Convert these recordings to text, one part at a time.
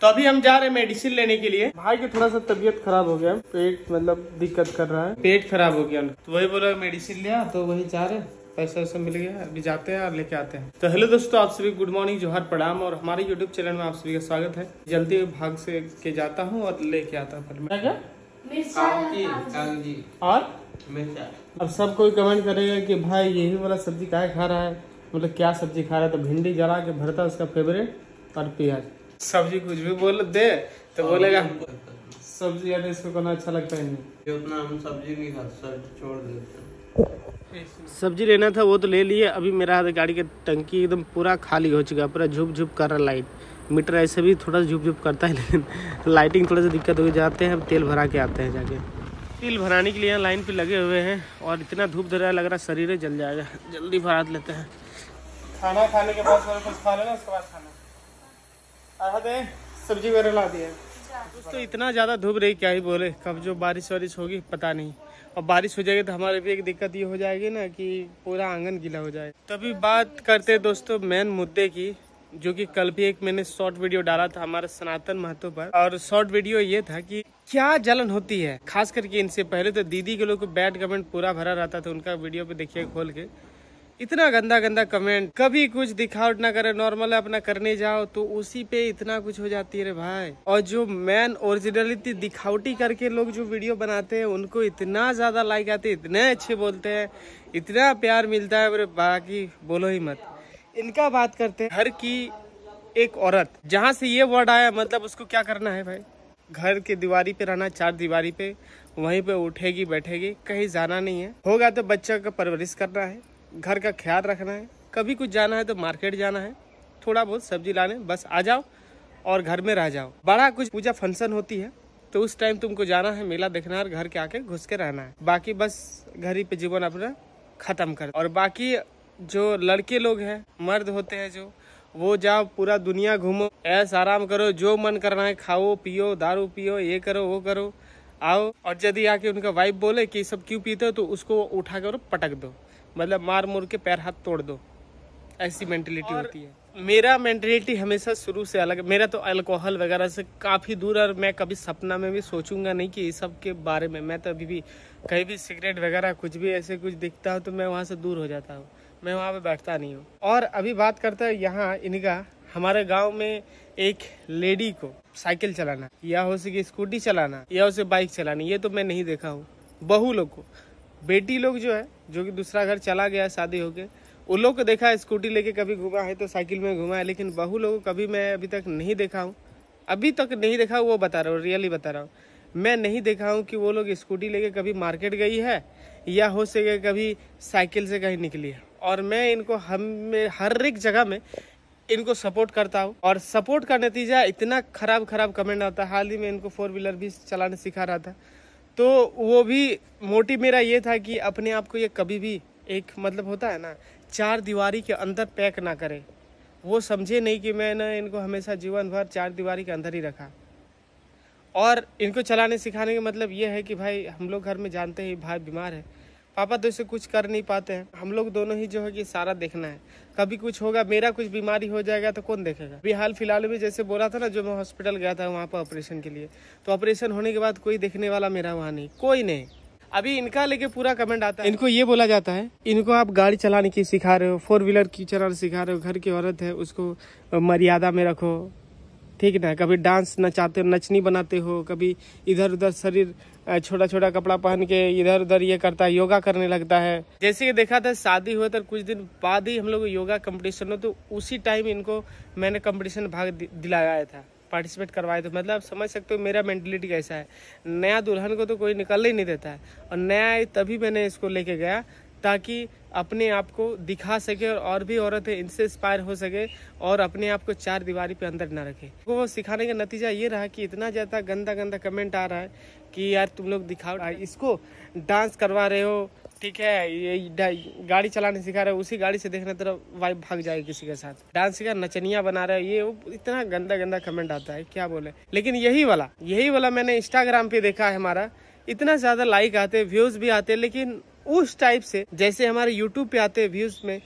तो अभी हम जा रहे हैं मेडिसिन लेने के लिए भाई की थोड़ा सा तबीयत खराब हो गया पेट मतलब दिक्कत कर रहा है पेट खराब हो गया तो वही बोला मेडिसिन लिया तो वही जा रहे पैसा वैसा मिल गया अभी जाते हैं और लेके आते हैं तो हेलो दोस्तों आप सभी गुड मॉर्निंग जोहर प्रणाम और हमारे यूट्यूब चैनल में आप सभी का स्वागत है जल्दी भाग से के जाता हूँ और लेके आता हूँ और अब सब कोई कमेंट करेगा की भाई यही वाला सब्जी क्या खा रहा है मतलब क्या सब्जी खा रहा है तो भिंडी जला के भरता उसका फेवरेट और प्याज सब्जी कुछ भी बोल दे तो बोलेगा सब्जी यानी इसको कोना अच्छा लगता है नहीं उतना हम सब्जी नहीं खाते सब्जी छोड़ देते सब्जी लेना था वो तो ले लिए अभी मेरा हाथ गाड़ी की टंकी एकदम पूरा खाली हो चुका है पूरा झुप झुप कर रहा लाइट मीटर ऐसे भी थोड़ा झुप झुप करता है लेकिन लाइटिंग थोड़ा सा दिक्कत होगी जाते हैं अब तेल भरा के आते हैं जाके तेल भराने के लिए यहाँ लाइन पे लगे हुए हैं और इतना धूप धरा है लग रहा शरीर जल जाएगा जल्दी भरा लेते हैं खाना खाने के बाद कुछ खा लेना उसके बाद खाना सब्जी वगैरह ला दिया दोस्तों इतना ज़्यादा धूप रही क्या ही बोले कब जो बारिश वारिश होगी पता नहीं और बारिश हो जाएगी तो हमारे भी एक दिक्कत ये हो जाएगी ना कि पूरा आंगन गीला हो जाए तभी तो बात करते हैं दोस्तों मेन मुद्दे की जो कि कल भी एक मैंने शॉर्ट वीडियो डाला था हमारे सनातन महत्व पर और शॉर्ट वीडियो ये था कि क्या जलन होती है खास करके इनसे पहले तो दीदी के लोग को बैड कमेंट पूरा भरा रहता था उनका वीडियो पे देखिए खोल के इतना गंदा गंदा कमेंट कभी कुछ दिखावट ना करे नॉर्मल अपना करने जाओ तो उसी पे इतना कुछ हो जाती है रे भाई और जो मैन ओरिजिनलिटी दिखावटी करके लोग जो वीडियो बनाते हैं उनको इतना ज्यादा लाइक आते इतने अच्छे बोलते हैं इतना प्यार मिलता है बाकी बोलो ही मत इनका बात करते हर की एक औरत जहाँ से ये वर्ड आया मतलब उसको क्या करना है भाई घर के दीवारी पे रहना चार दीवारी पे वहीं पे उठेगी बैठेगी कहीं जाना नहीं है होगा तो बच्चा का परवरिश करना है घर का ख्याल रखना है कभी कुछ जाना है तो मार्केट जाना है थोड़ा बहुत सब्जी लाने बस आ जाओ और घर में रह जाओ बड़ा कुछ पूजा फंक्शन होती है तो उस टाइम तुमको जाना है मेला देखना है और घर के आके घुस के रहना है बाकी बस घर ही पे जीवन अपना खत्म कर और बाकी जो लड़के लोग हैं मर्द होते हैं जो वो जाओ पूरा दुनिया घूमो ऐसा आराम करो जो मन करना है खाओ पियो दारू पियो ये करो वो करो आओ और यदि आके उनका वाइफ बोले कि सब क्यों पीते हो तो उसको उठा कर पटक दो मतलब मार मुर के पैर हाथ तोड़ दो ऐसी मेंटेलिटी होती है मेरा मेंटेलिटी हमेशा शुरू से अलग मेरा तो अल्कोहल वगैरह से काफ़ी दूर और मैं कभी सपना में भी सोचूंगा नहीं कि ये सब के बारे में मैं तो अभी भी कहीं भी सिगरेट वगैरह कुछ भी ऐसे कुछ दिखता हूँ तो मैं वहाँ से दूर हो जाता हूँ मैं वहाँ पे बैठता नहीं हूँ और अभी बात करता है यहाँ इनका हमारे गांव में एक लेडी को साइकिल चलाना या हो सके स्कूटी चलाना या उसे बाइक चलानी ये तो मैं नहीं देखा हूँ बहु लोग को बेटी लोग जो है जो कि दूसरा घर चला गया शादी होके उन लोग को देखा है स्कूटी लेके कभी घुमा है तो साइकिल में घुमा है लेकिन बहु लोग कभी मैं अभी तक नहीं देखा हूँ अभी तक नहीं देखा वो बता रहा हूँ रियली बता रहा हूँ मैं नहीं देखा हूँ कि वो लोग स्कूटी लेके कभी मार्केट गई है या हो सके कभी साइकिल से कहीं निकली है और मैं इनको हम हर एक जगह में इनको सपोर्ट करता हूँ और सपोर्ट का नतीजा इतना खराब खराब कमेंट आता है हाल ही में इनको फोर व्हीलर भी चलाने सिखा रहा था तो वो भी मोटिव मेरा ये था कि अपने आप को ये कभी भी एक मतलब होता है ना चार दीवारी के अंदर पैक ना करे वो समझे नहीं कि मैंने इनको हमेशा जीवन भर चार दीवारी के अंदर ही रखा और इनको चलाने सिखाने का मतलब ये है कि भाई हम लोग घर में जानते हैं भाई बीमार है पापा तो इसे कुछ कर नहीं पाते हैं हम लोग दोनों ही जो है कि सारा देखना है कभी कुछ होगा मेरा कुछ बीमारी हो जाएगा तो कौन देखेगा अभी हाल फिलहाल में जैसे बोला था ना जो मैं हॉस्पिटल गया था वहाँ पर ऑपरेशन के लिए तो ऑपरेशन होने के बाद कोई देखने वाला मेरा वहाँ नहीं कोई नहीं अभी इनका लेके पूरा कमेंट आता है इनको ये बोला जाता है इनको आप गाड़ी चलाने की सिखा रहे हो फोर व्हीलर की चलाना सिखा रहे हो घर की औरत है उसको मर्यादा में रखो ठीक ना कभी डांस नचाते नचनी बनाते हो कभी इधर उधर शरीर छोटा छोटा कपड़ा पहन के इधर उधर ये करता है योगा करने लगता है जैसे कि देखा था शादी हुआ था कुछ दिन बाद ही हम लोग योगा कंपटीशन हो तो उसी टाइम इनको मैंने कंपटीशन भाग दिलाया था पार्टिसिपेट करवाए था मतलब समझ सकते हो मेरा मेंटेलिटी कैसा है नया दुल्हन को तो कोई निकल ही नहीं देता है और नया तभी मैंने इसको लेके गया ताकि अपने आप को दिखा सके और और भी औरतें इनसे इंस्पायर हो सके और अपने आप को चार दीवारी पे अंदर ना रखे वो सिखाने का नतीजा ये रहा कि इतना ज़्यादा गंदा गंदा कमेंट आ रहा है कि यार तुम लोग दिखाओ इसको डांस करवा रहे हो ठीक है ये गाड़ी चलाने सिखा रहे हो उसी गाड़ी से देखना तरह वाइफ भाग जाए किसी के साथ डांस सिखा नचनिया बना रहे हो ये वो इतना गंदा गंदा कमेंट आता है क्या बोले लेकिन यही वाला यही वाला मैंने इंस्टाग्राम पे देखा है हमारा इतना ज़्यादा लाइक आते व्यूज़ भी आते लेकिन उस टाइप से जैसे हमारे यूट्यूब पे आते हैं व्यूज में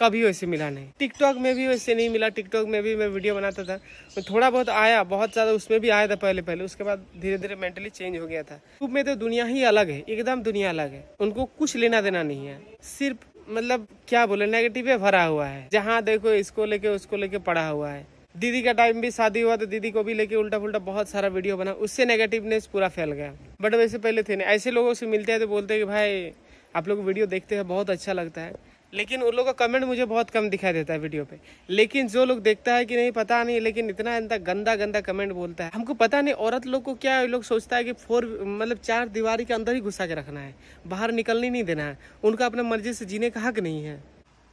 कभी वैसे मिला नहीं टिकटॉक में भी वैसे नहीं मिला टिकटॉक में भी मैं वीडियो बनाता था तो थोड़ा बहुत आया बहुत ज़्यादा उसमें भी आया था पहले पहले उसके बाद धीरे धीरे मेंटली चेंज हो गया था यूट्यूब में तो दुनिया ही अलग है एकदम दुनिया अलग है उनको कुछ लेना देना नहीं है सिर्फ मतलब क्या बोले नेगेटिव भरा हुआ है जहाँ देखो इसको लेके उसको लेके पड़ा हुआ है दीदी का टाइम भी शादी हुआ तो दीदी को भी लेके उल्टा पुल्टा बहुत सारा वीडियो बना उससे नेगेटिवनेस पूरा फैल गया बट वैसे पहले थे ना ऐसे लोगों से मिलते हैं तो बोलते हैं कि भाई आप लोग वीडियो देखते हैं बहुत अच्छा लगता है लेकिन उन लोगों का कमेंट मुझे बहुत कम दिखाई देता है वीडियो पे लेकिन जो लोग देखता है कि नहीं पता नहीं लेकिन इतना इतना गंदा गंदा कमेंट बोलता है हमको पता नहीं औरत लोग को क्या लोग सोचता है कि फोर मतलब चार दीवारी के अंदर ही घुसा के रखना है बाहर निकलने नहीं देना है उनका अपने मर्जी से जीने का हक नहीं है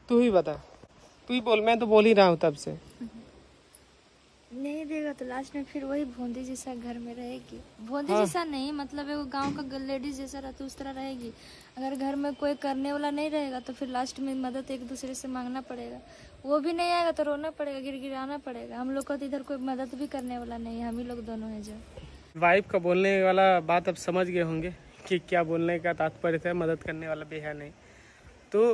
तू ही बता तू ही बोल मैं तो बोल ही रहा हूँ तब से नहीं देगा तो लास्ट में फिर वही भोंदी जैसा घर में रहेगी भोंदी हाँ। जैसा नहीं मतलब है वो गांव का लेडीज जैसा रहता उस तरह रहेगी अगर घर में कोई करने वाला नहीं रहेगा तो फिर लास्ट में मदद एक दूसरे से मांगना पड़ेगा वो भी नहीं आएगा तो रोना पड़ेगा गिर गिराना पड़ेगा हम लोग को तो इधर कोई मदद भी करने वाला नहीं है हम ही लोग दोनों है जो वाइफ का बोलने वाला बात अब समझ गए होंगे की क्या बोलने का तात्पर्य था मदद करने वाला भी है नहीं तो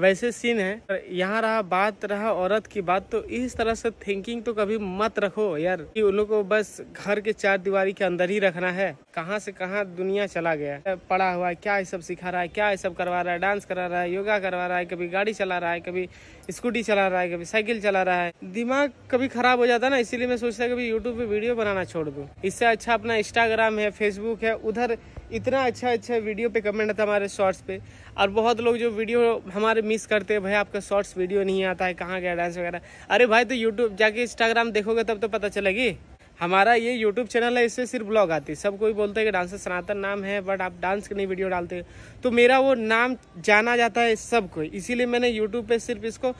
वैसे सीन है यहाँ रहा बात रहा औरत की बात तो इस तरह से थिंकिंग तो कभी मत रखो यार कि उन लोग को बस घर के चार दीवारी के अंदर ही रखना है कहाँ से कहाँ दुनिया चला गया पड़ा हुआ है क्या ये सब सिखा रहा है क्या ये सब करवा रहा है डांस करा रहा है योगा करवा रहा है कभी गाड़ी चला रहा है कभी स्कूटी चला रहा है कभी साइकिल चला रहा है दिमाग कभी खराब हो जाता है ना इसीलिए मैं सोचता कभी यूट्यूब पे वीडियो बनाना छोड़ दूँ इससे अच्छा अपना इंस्टाग्राम है फेसबुक है उधर इतना अच्छा अच्छा वीडियो पे कमेंट आता हमारे शॉर्ट्स पे और बहुत लोग जो वीडियो हमारे मिस करते हैं भाई आपका शॉर्ट्स वीडियो नहीं आता है कहाँ गया डांस वगैरह अरे भाई तो यूट्यूब जाके इंस्टाग्राम देखोगे तब तो पता चलेगी हमारा ये यूट्यूब चैनल है इससे सिर्फ ब्लॉग आती है सब कोई बोलता है कि डांसर सनातन नाम है बट आप डांस की नहीं वीडियो डालते तो मेरा वो नाम जाना जाता है सबको इसीलिए मैंने यूट्यूब पे सिर्फ इसको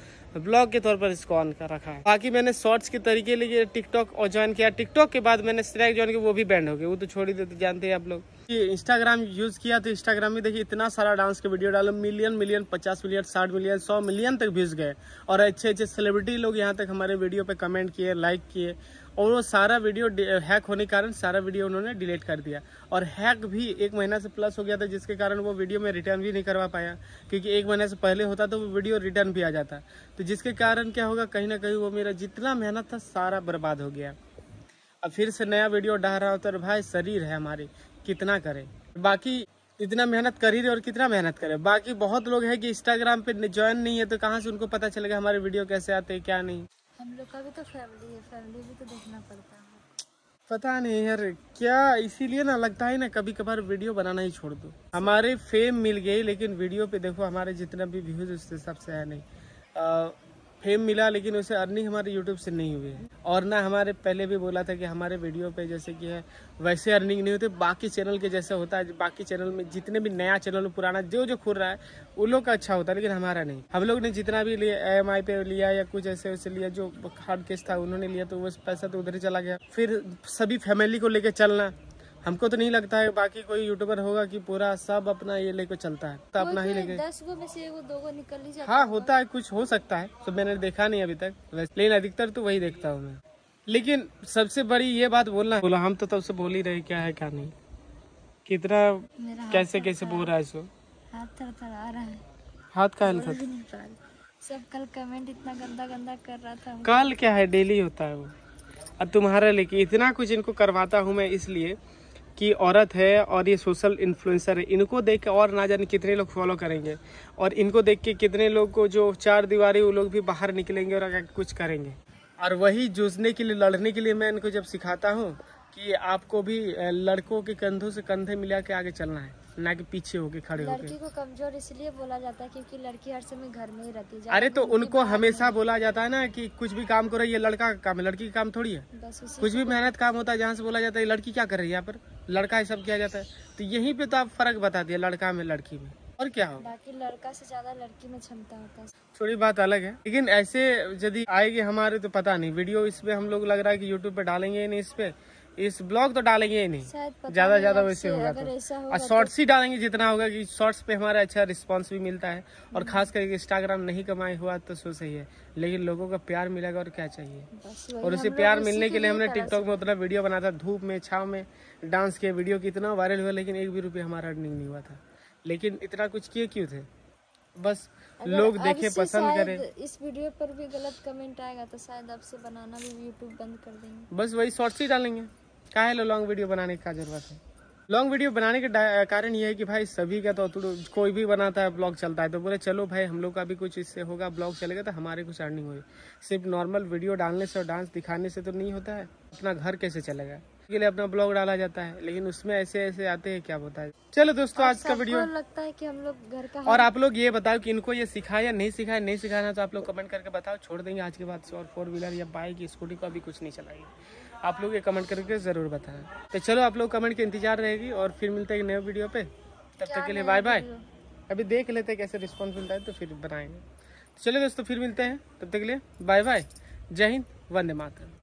ब्लॉग के तौर पर इसको ऑन कर रखा है बाकी मैंने शॉर्ट्स के तरीके लिए टिकटॉक और ज्वाइन किया टिकटॉक के बाद मैंने स्नैक ज्वाइन किया वो भी बैंड हो गया वो तो छोड़ ही देते जानते हैं आप लोग इंस्टाग्राम यूज़ किया तो इंस्टाग्राम में देखिए इतना सारा डांस के वीडियो डालो मिलियन मिलियन पचास मिलियन साठ मिलियन सौ मिलियन तक भेज गए और अच्छे अच्छे सेलिब्रिटी लोग यहाँ तक हमारे वीडियो पे कमेंट किए लाइक किए और वो सारा वीडियो हैक होने के कारण सारा वीडियो उन्होंने डिलीट कर दिया और हैक भी एक महीना से प्लस हो गया था जिसके कारण वो वीडियो में रिटर्न भी नहीं करवा पाया क्योंकि एक महीने से पहले होता तो वो वीडियो रिटर्न भी आ जाता तो जिसके कारण क्या होगा कहीं ना कहीं वो मेरा जितना मेहनत था सारा बर्बाद हो गया अब फिर से नया वीडियो डाल रहा होता तो भाई शरीर है हमारे कितना करे बाकी इतना मेहनत कर ही रहे और कितना मेहनत करे बाकी बहुत लोग हैं कि इंस्टाग्राम पे ज्वाइन नहीं है तो कहाँ से उनको पता चलेगा हमारे वीडियो कैसे आते हैं क्या नहीं हम लोग का भी तो फैमिली है फैमिली भी तो देखना पड़ता है पता नहीं यार क्या इसीलिए ना लगता है ना कभी कभार वीडियो बनाना ही छोड़ दो हमारे फेम मिल गई लेकिन वीडियो पे देखो हमारे जितना भी व्यूज उससे हिसाब से नहीं आ, फेम मिला लेकिन उसे अर्निंग हमारे यूट्यूब से नहीं हुई है और ना हमारे पहले भी बोला था कि हमारे वीडियो पे जैसे कि है वैसे अर्निंग नहीं होती बाकी चैनल के जैसे होता है बाकी चैनल में जितने भी नया चैनल पुराना जो जो खुल रहा है उन लोग का अच्छा होता है लेकिन हमारा नहीं हम लोग ने जितना भी लिया एम पे लिया या कुछ ऐसे वैसे लिया जो हार्ड केस था उन्होंने लिया तो वो पैसा तो उधर ही चला गया फिर सभी फैमिली को लेकर चलना हमको तो नहीं लगता है बाकी कोई यूट्यूबर होगा कि पूरा सब अपना ये लेके चलता है तो अपना ही लेके दस गो में से दो गो निकल जाता हाँ होता है कुछ हो सकता है तो मैंने देखा नहीं अभी तक लेकिन अधिकतर तो वही देखता हूँ मैं लेकिन सबसे बड़ी ये बात बोलना बोला हम तो तब से बोल ही रहे क्या है क्या नहीं कितना कैसे तो कैसे बोल रहा है सो हाथ तो हाथ का सब कल कमेंट इतना गंदा गंदा कर रहा था कल क्या है डेली होता है वो अब तुम्हारा लेके इतना कुछ इनको करवाता हूँ मैं इसलिए कि औरत है और ये सोशल इन्फ्लुएंसर है इनको देख के और ना जाने कितने लोग फॉलो करेंगे और इनको देख के कितने लोग को जो चार दीवारी वो लोग भी बाहर निकलेंगे और कुछ करेंगे और वही जूझने के लिए लड़ने के लिए मैं इनको जब सिखाता हूँ कि आपको भी लड़कों के कंधों से कंधे मिला के आगे चलना है ना कि पीछे होके खड़े होके लड़की को कमजोर इसलिए बोला जाता है क्योंकि लड़की हर समय घर में ही रहती है अरे तो उनको हमेशा बोला जाता है ना कि कुछ भी काम करो ये लड़का का काम है लड़की का काम थोड़ी है कुछ भी मेहनत काम होता है जहाँ से बोला जाता है लड़की क्या कर रही है यहाँ पर लड़का ही सब किया जाता है तो यही पे तो आप फर्क बता दिया लड़का में लड़की में और क्या हो बाकी लड़का से ज्यादा लड़की में क्षमता होता है थोड़ी बात अलग है लेकिन ऐसे यदि आएगी हमारे तो पता नहीं वीडियो इसपे हम लोग लग रहा है कि यूट्यूब पे डालेंगे नहीं इस पे इस ब्लॉग तो डालेंगे ही नहीं ज्यादा ज्यादा वैसे होगा तो और शॉर्ट्स तो। ही डालेंगे जितना होगा कि शॉर्ट्स पे हमारा अच्छा रिस्पांस भी मिलता है और हम्म। खास करके इंस्टाग्राम नहीं कमाए हुआ तो सो सही है लेकिन लोगों का प्यार मिलेगा और क्या चाहिए और उसे प्यार मिलने के लिए हमने टिकटॉक में उतना वीडियो बना था धूप में छाव में डांस के वीडियो कितना वायरल हुआ लेकिन एक भी रुपये हमारा अर्निंग नहीं हुआ था लेकिन इतना कुछ किए क्यों थे बस लोग देखे पसंद करें इस वीडियो पर भी गलत कमेंट आएगा तो शायद आपसे बनाना भी यूट्यूब बंद कर देंगे बस वही शॉर्ट्स ही डालेंगे काहे लो लॉन्ग वीडियो बनाने का जरूरत है लॉन्ग वीडियो बनाने के कारण ये है कि भाई सभी का तो कोई भी बनाता है ब्लॉग चलता है तो बोले चलो भाई हम लोग का भी कुछ इससे होगा ब्लॉग चलेगा तो हमारे कुछ अर्निंग होगी सिर्फ नॉर्मल वीडियो डालने से और डांस दिखाने से तो नहीं होता है अपना घर कैसे चलेगा के लिए अपना ब्लॉग डाला जाता है लेकिन उसमें ऐसे ऐसे आते हैं क्या बताए चलो दोस्तों आज का वीडियो लगता है कि हम लोग घर का और आप लोग ये बताओ कि इनको ये सिखाया नहीं सिखाया नहीं सिखाना तो आप लोग कमेंट करके बताओ छोड़ देंगे आज के बाद से और फोर व्हीलर या बाइक स्कूटी को अभी कुछ नहीं चलाएंगे आप लोग ये कमेंट करके ज़रूर बताए तो चलो आप लोग कमेंट के इंतजार रहेगी और फिर मिलते हैं नए वीडियो पे तब तक के लिए बाय बाय अभी देख लेते हैं कैसे रिस्पॉन्स मिलता है तो फिर बनाएंगे तो चलो दोस्तों फिर मिलते हैं तब तक के लिए बाय बाय जय हिंद वंदे मातरम